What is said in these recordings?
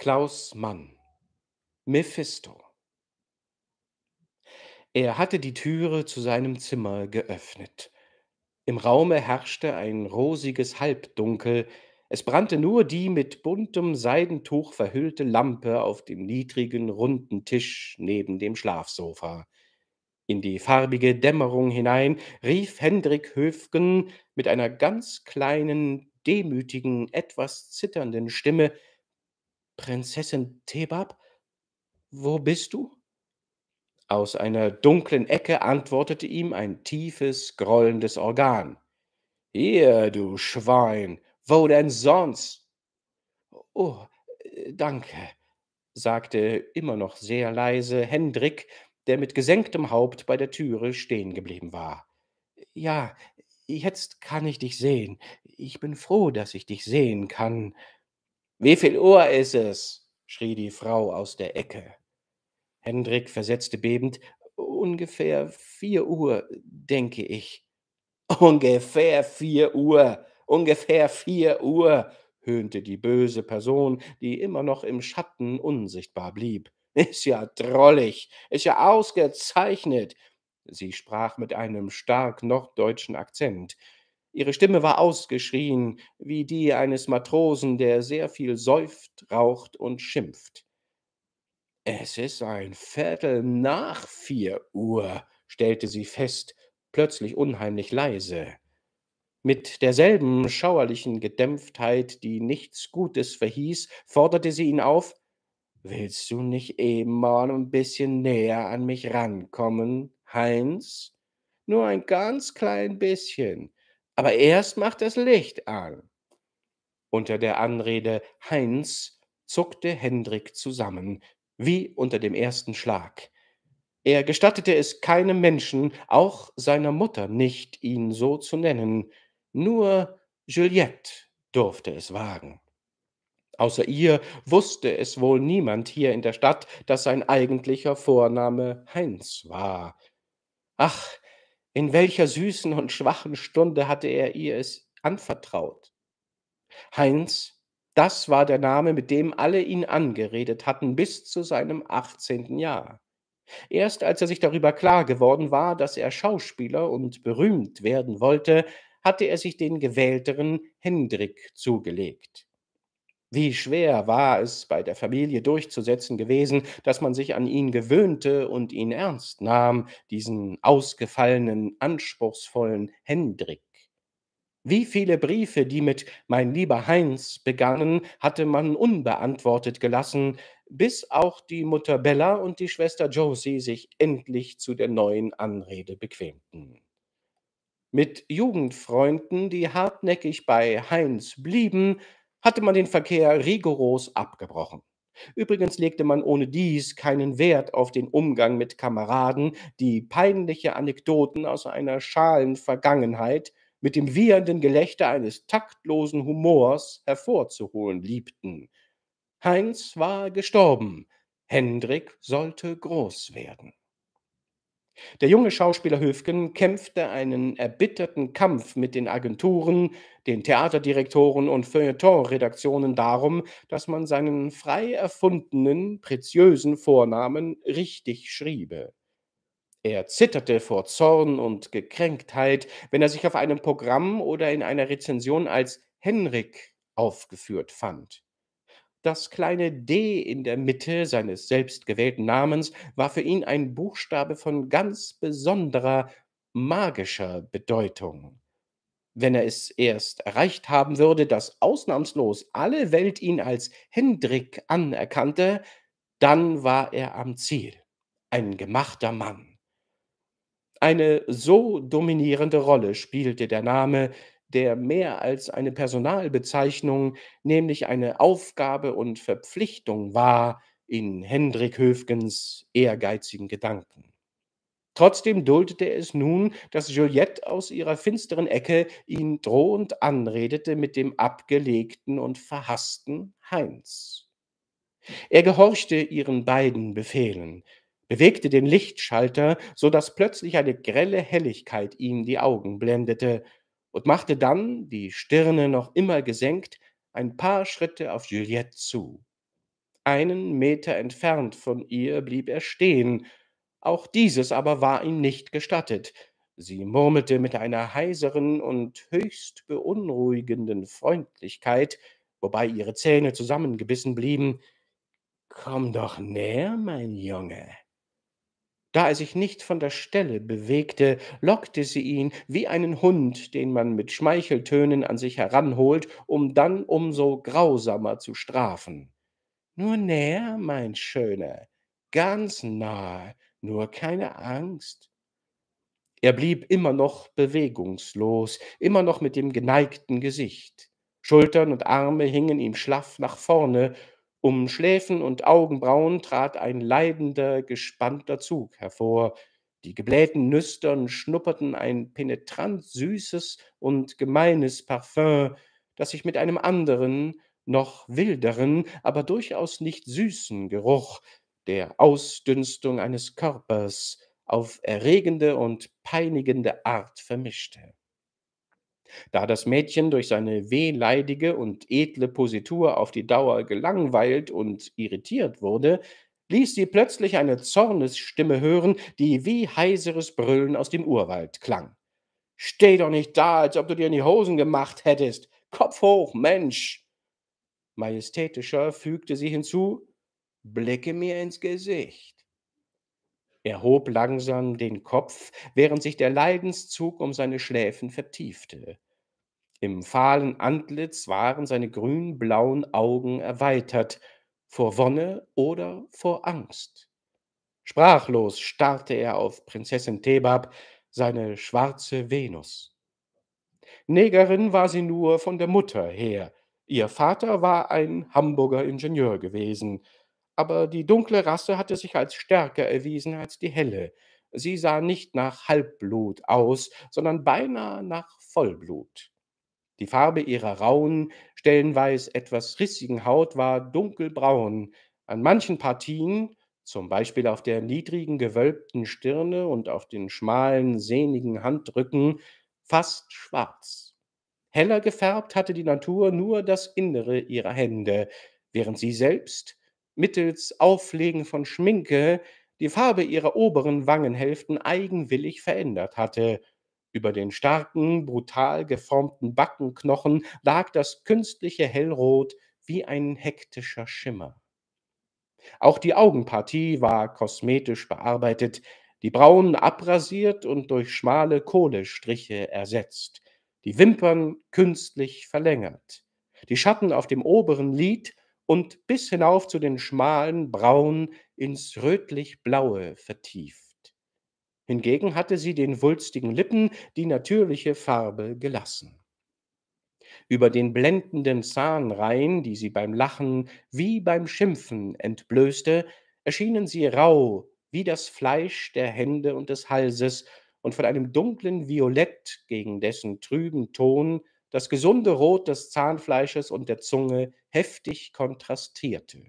Klaus Mann, Mephisto. Er hatte die Türe zu seinem Zimmer geöffnet. Im Raume herrschte ein rosiges Halbdunkel, es brannte nur die mit buntem Seidentuch verhüllte Lampe auf dem niedrigen, runden Tisch neben dem Schlafsofa. In die farbige Dämmerung hinein rief Hendrik Höfgen mit einer ganz kleinen, demütigen, etwas zitternden Stimme Prinzessin Tebab, wo bist du? Aus einer dunklen Ecke antwortete ihm ein tiefes, grollendes Organ. Hier, du Schwein, wo denn sonst? Oh, äh, danke, sagte immer noch sehr leise Hendrik, der mit gesenktem Haupt bei der Türe stehen geblieben war. Ja, jetzt kann ich dich sehen. Ich bin froh, dass ich dich sehen kann. Wie viel Uhr ist es? schrie die Frau aus der Ecke. Hendrik versetzte bebend, ungefähr vier Uhr, denke ich. Ungefähr vier Uhr, ungefähr vier Uhr, höhnte die böse Person, die immer noch im Schatten unsichtbar blieb. Ist ja drollig, ist ja ausgezeichnet. Sie sprach mit einem stark norddeutschen Akzent. Ihre Stimme war ausgeschrien, wie die eines Matrosen, der sehr viel säuft, raucht und schimpft. Es ist ein Viertel nach vier Uhr, stellte sie fest, plötzlich unheimlich leise. Mit derselben schauerlichen Gedämpftheit, die nichts Gutes verhieß, forderte sie ihn auf Willst du nicht eben mal ein bisschen näher an mich rankommen, Heinz? Nur ein ganz klein bisschen. Aber erst macht das Licht an. Unter der Anrede Heinz zuckte Hendrik zusammen, wie unter dem ersten Schlag. Er gestattete es keinem Menschen, auch seiner Mutter nicht, ihn so zu nennen. Nur Juliette durfte es wagen. Außer ihr wusste es wohl niemand hier in der Stadt, dass sein eigentlicher Vorname Heinz war. Ach, in welcher süßen und schwachen Stunde hatte er ihr es anvertraut? Heinz, das war der Name, mit dem alle ihn angeredet hatten bis zu seinem 18. Jahr. Erst als er sich darüber klar geworden war, dass er Schauspieler und berühmt werden wollte, hatte er sich den gewählteren Hendrik zugelegt. Wie schwer war es bei der Familie durchzusetzen gewesen, dass man sich an ihn gewöhnte und ihn ernst nahm, diesen ausgefallenen, anspruchsvollen Hendrik. Wie viele Briefe, die mit Mein lieber Heinz begannen, hatte man unbeantwortet gelassen, bis auch die Mutter Bella und die Schwester Josie sich endlich zu der neuen Anrede bequemten. Mit Jugendfreunden, die hartnäckig bei Heinz blieben, hatte man den Verkehr rigoros abgebrochen. Übrigens legte man ohne dies keinen Wert auf den Umgang mit Kameraden, die peinliche Anekdoten aus einer schalen Vergangenheit mit dem wiehernden Gelächter eines taktlosen Humors hervorzuholen liebten. Heinz war gestorben, Hendrik sollte groß werden. Der junge Schauspieler Höfgen kämpfte einen erbitterten Kampf mit den Agenturen, den Theaterdirektoren und Feuilleton-Redaktionen darum, dass man seinen frei erfundenen, preziösen Vornamen richtig schriebe. Er zitterte vor Zorn und Gekränktheit, wenn er sich auf einem Programm oder in einer Rezension als Henrik aufgeführt fand. Das kleine D in der Mitte seines selbstgewählten Namens war für ihn ein Buchstabe von ganz besonderer magischer Bedeutung. Wenn er es erst erreicht haben würde, dass ausnahmslos alle Welt ihn als Hendrik anerkannte, dann war er am Ziel, ein gemachter Mann. Eine so dominierende Rolle spielte der Name, der mehr als eine Personalbezeichnung, nämlich eine Aufgabe und Verpflichtung war in Hendrik Höfgens ehrgeizigen Gedanken. Trotzdem duldete er es nun, dass Juliette aus ihrer finsteren Ecke ihn drohend anredete mit dem abgelegten und verhassten Heinz. Er gehorchte ihren beiden Befehlen, bewegte den Lichtschalter, so daß plötzlich eine grelle Helligkeit ihm die Augen blendete, und machte dann, die Stirne noch immer gesenkt, ein paar Schritte auf Juliette zu. Einen Meter entfernt von ihr blieb er stehen, auch dieses aber war ihm nicht gestattet. Sie murmelte mit einer heiseren und höchst beunruhigenden Freundlichkeit, wobei ihre Zähne zusammengebissen blieben Komm doch näher, mein Junge. Da er sich nicht von der Stelle bewegte, lockte sie ihn wie einen Hund, den man mit Schmeicheltönen an sich heranholt, um dann umso grausamer zu strafen. Nur näher, mein Schöner, ganz nahe, nur keine Angst. Er blieb immer noch bewegungslos, immer noch mit dem geneigten Gesicht. Schultern und Arme hingen ihm schlaff nach vorne, um Schläfen und Augenbrauen trat ein leidender, gespannter Zug hervor. Die geblähten Nüstern schnupperten ein penetrant süßes und gemeines Parfüm, das sich mit einem anderen, noch wilderen, aber durchaus nicht süßen Geruch der Ausdünstung eines Körpers auf erregende und peinigende Art vermischte. Da das Mädchen durch seine wehleidige und edle Positur auf die Dauer gelangweilt und irritiert wurde, ließ sie plötzlich eine Zornesstimme hören, die wie heiseres Brüllen aus dem Urwald klang. Steh doch nicht da, als ob du dir in die Hosen gemacht hättest. Kopf hoch, Mensch! Majestätischer fügte sie hinzu, blicke mir ins Gesicht. Er hob langsam den Kopf, während sich der Leidenszug um seine Schläfen vertiefte. Im fahlen Antlitz waren seine grünblauen Augen erweitert, vor Wonne oder vor Angst. Sprachlos starrte er auf Prinzessin Thebab, seine schwarze Venus. Negerin war sie nur von der Mutter her. Ihr Vater war ein Hamburger Ingenieur gewesen, aber die dunkle Rasse hatte sich als stärker erwiesen als die helle. Sie sah nicht nach Halbblut aus, sondern beinahe nach Vollblut. Die Farbe ihrer rauen, stellenweise etwas rissigen Haut war dunkelbraun. An manchen Partien, zum Beispiel auf der niedrigen gewölbten Stirne und auf den schmalen, sehnigen Handrücken, fast schwarz. Heller gefärbt hatte die Natur nur das Innere ihrer Hände, während sie selbst mittels Auflegen von Schminke die Farbe ihrer oberen Wangenhälften eigenwillig verändert hatte. Über den starken, brutal geformten Backenknochen lag das künstliche Hellrot wie ein hektischer Schimmer. Auch die Augenpartie war kosmetisch bearbeitet, die Brauen abrasiert und durch schmale Kohlestriche ersetzt, die Wimpern künstlich verlängert. Die Schatten auf dem oberen Lid und bis hinauf zu den schmalen Brauen ins rötlich-blaue vertieft. Hingegen hatte sie den wulstigen Lippen die natürliche Farbe gelassen. Über den blendenden Zahnreihen, die sie beim Lachen wie beim Schimpfen entblößte, erschienen sie rau wie das Fleisch der Hände und des Halses und von einem dunklen Violett, gegen dessen trüben Ton das gesunde Rot des Zahnfleisches und der Zunge heftig kontrastierte.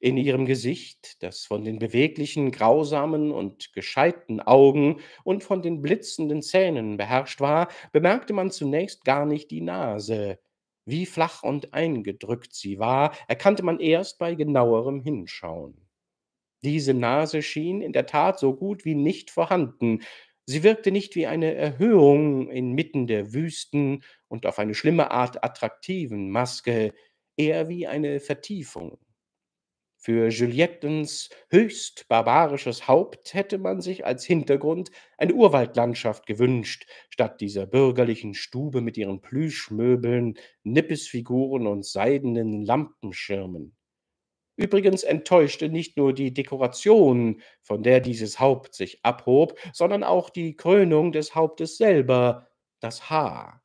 In ihrem Gesicht, das von den beweglichen, grausamen und gescheiten Augen und von den blitzenden Zähnen beherrscht war, bemerkte man zunächst gar nicht die Nase. Wie flach und eingedrückt sie war, erkannte man erst bei genauerem Hinschauen. Diese Nase schien in der Tat so gut wie nicht vorhanden, Sie wirkte nicht wie eine Erhöhung inmitten der wüsten und auf eine schlimme Art attraktiven Maske, eher wie eine Vertiefung. Für Juliettens höchst barbarisches Haupt hätte man sich als Hintergrund eine Urwaldlandschaft gewünscht, statt dieser bürgerlichen Stube mit ihren Plüschmöbeln, Nippesfiguren und seidenen Lampenschirmen. Übrigens enttäuschte nicht nur die Dekoration, von der dieses Haupt sich abhob, sondern auch die Krönung des Hauptes selber, das Haar.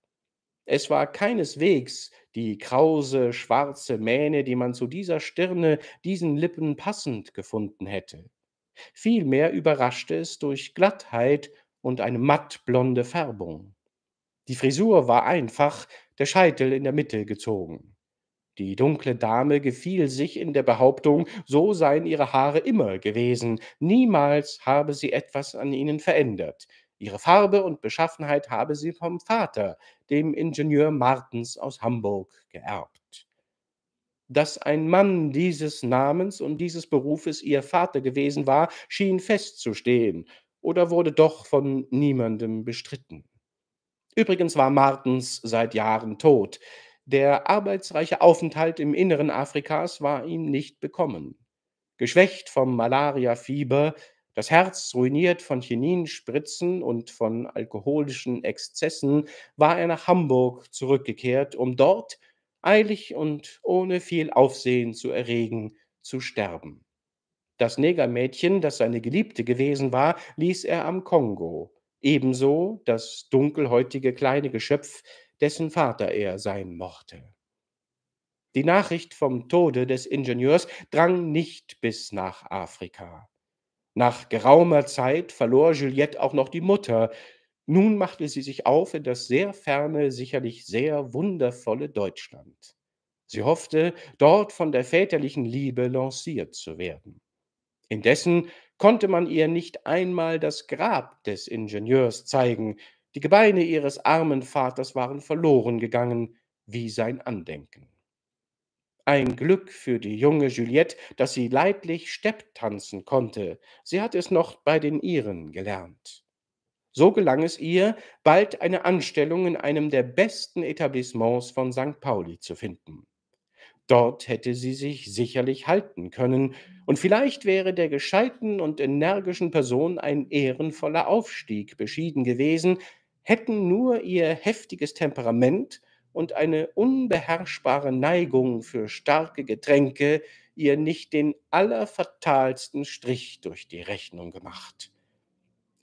Es war keineswegs die krause, schwarze Mähne, die man zu dieser Stirne, diesen Lippen passend gefunden hätte. Vielmehr überraschte es durch Glattheit und eine mattblonde Färbung. Die Frisur war einfach, der Scheitel in der Mitte gezogen. Die dunkle Dame gefiel sich in der Behauptung, so seien ihre Haare immer gewesen, niemals habe sie etwas an ihnen verändert. Ihre Farbe und Beschaffenheit habe sie vom Vater, dem Ingenieur Martens aus Hamburg, geerbt. Dass ein Mann dieses Namens und dieses Berufes ihr Vater gewesen war, schien festzustehen oder wurde doch von niemandem bestritten. Übrigens war Martens seit Jahren tot. Der arbeitsreiche Aufenthalt im Inneren Afrikas war ihm nicht bekommen. Geschwächt vom Malariafieber, das Herz ruiniert von Chininspritzen und von alkoholischen Exzessen, war er nach Hamburg zurückgekehrt, um dort eilig und ohne viel Aufsehen zu erregen, zu sterben. Das Negermädchen, das seine Geliebte gewesen war, ließ er am Kongo, ebenso das dunkelhäutige kleine Geschöpf, dessen Vater er sein mochte. Die Nachricht vom Tode des Ingenieurs drang nicht bis nach Afrika. Nach geraumer Zeit verlor Juliette auch noch die Mutter. Nun machte sie sich auf in das sehr ferne, sicherlich sehr wundervolle Deutschland. Sie hoffte, dort von der väterlichen Liebe lanciert zu werden. Indessen konnte man ihr nicht einmal das Grab des Ingenieurs zeigen, die Gebeine ihres armen Vaters waren verloren gegangen, wie sein Andenken. Ein Glück für die junge Juliette, dass sie leidlich Stepp tanzen konnte. Sie hat es noch bei den Iren gelernt. So gelang es ihr, bald eine Anstellung in einem der besten Etablissements von St. Pauli zu finden. Dort hätte sie sich sicherlich halten können, und vielleicht wäre der gescheiten und energischen Person ein ehrenvoller Aufstieg beschieden gewesen, hätten nur ihr heftiges Temperament und eine unbeherrschbare Neigung für starke Getränke ihr nicht den allerfatalsten Strich durch die Rechnung gemacht.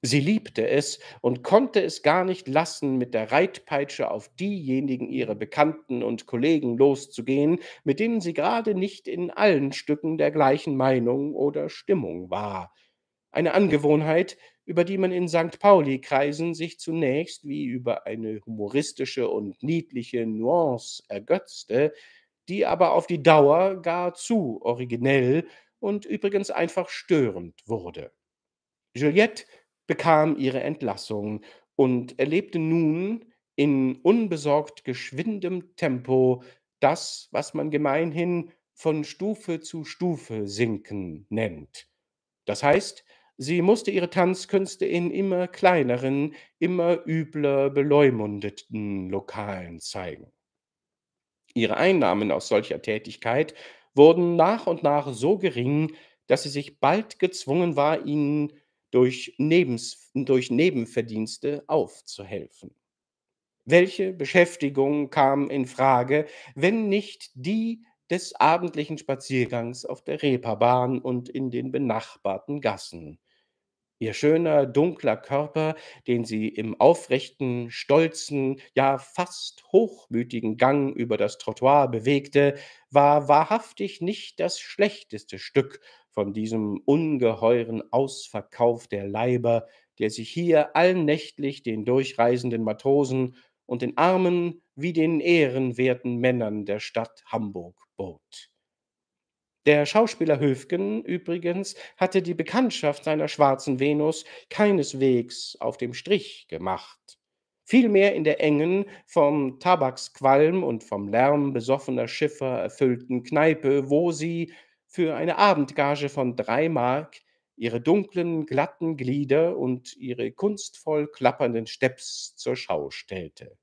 Sie liebte es und konnte es gar nicht lassen, mit der Reitpeitsche auf diejenigen ihrer Bekannten und Kollegen loszugehen, mit denen sie gerade nicht in allen Stücken der gleichen Meinung oder Stimmung war. Eine Angewohnheit, über die man in St. Pauli-Kreisen sich zunächst wie über eine humoristische und niedliche Nuance ergötzte, die aber auf die Dauer gar zu originell und übrigens einfach störend wurde. Juliette bekam ihre Entlassung und erlebte nun in unbesorgt geschwindem Tempo das, was man gemeinhin von Stufe zu Stufe sinken nennt. Das heißt, Sie musste ihre Tanzkünste in immer kleineren, immer übler beleumundeten Lokalen zeigen. Ihre Einnahmen aus solcher Tätigkeit wurden nach und nach so gering, dass sie sich bald gezwungen war, ihnen durch, Nebens, durch Nebenverdienste aufzuhelfen. Welche Beschäftigung kam in Frage, wenn nicht die des abendlichen Spaziergangs auf der Reeperbahn und in den benachbarten Gassen? Ihr schöner, dunkler Körper, den sie im aufrechten, stolzen, ja fast hochmütigen Gang über das Trottoir bewegte, war wahrhaftig nicht das schlechteste Stück von diesem ungeheuren Ausverkauf der Leiber, der sich hier allnächtlich den durchreisenden Matrosen und den armen wie den ehrenwerten Männern der Stadt Hamburg bot. Der Schauspieler Höfgen übrigens hatte die Bekanntschaft seiner schwarzen Venus keineswegs auf dem Strich gemacht vielmehr in der engen, vom Tabaksqualm und vom Lärm besoffener Schiffer erfüllten Kneipe, wo sie für eine Abendgage von drei Mark ihre dunklen, glatten Glieder und ihre kunstvoll klappernden Steps zur Schau stellte.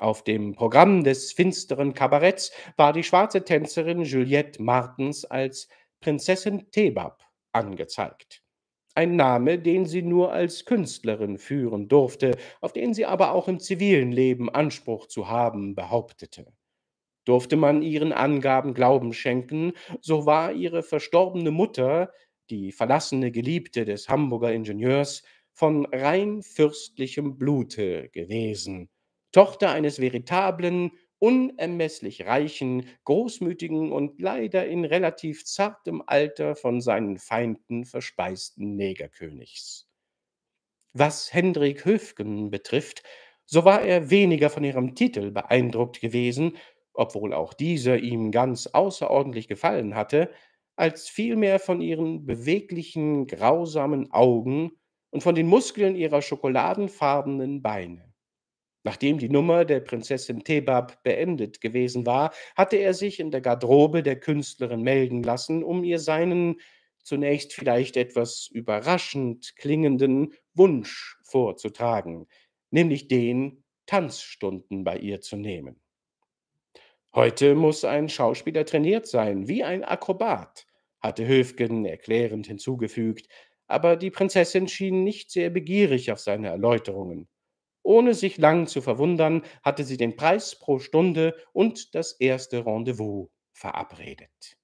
Auf dem Programm des finsteren Kabaretts war die schwarze Tänzerin Juliette Martens als Prinzessin Thebab angezeigt. Ein Name, den sie nur als Künstlerin führen durfte, auf den sie aber auch im zivilen Leben Anspruch zu haben behauptete. Durfte man ihren Angaben Glauben schenken, so war ihre verstorbene Mutter, die verlassene Geliebte des Hamburger Ingenieurs, von rein fürstlichem Blute gewesen. Tochter eines veritablen, unermesslich reichen, großmütigen und leider in relativ zartem Alter von seinen Feinden verspeisten Negerkönigs. Was Hendrik Höfgen betrifft, so war er weniger von ihrem Titel beeindruckt gewesen, obwohl auch dieser ihm ganz außerordentlich gefallen hatte, als vielmehr von ihren beweglichen, grausamen Augen und von den Muskeln ihrer schokoladenfarbenen Beine. Nachdem die Nummer der Prinzessin Tebab beendet gewesen war, hatte er sich in der Garderobe der Künstlerin melden lassen, um ihr seinen zunächst vielleicht etwas überraschend klingenden Wunsch vorzutragen, nämlich den, Tanzstunden bei ihr zu nehmen. Heute muss ein Schauspieler trainiert sein, wie ein Akrobat, hatte Höfgen erklärend hinzugefügt, aber die Prinzessin schien nicht sehr begierig auf seine Erläuterungen. Ohne sich lang zu verwundern, hatte sie den Preis pro Stunde und das erste Rendezvous verabredet.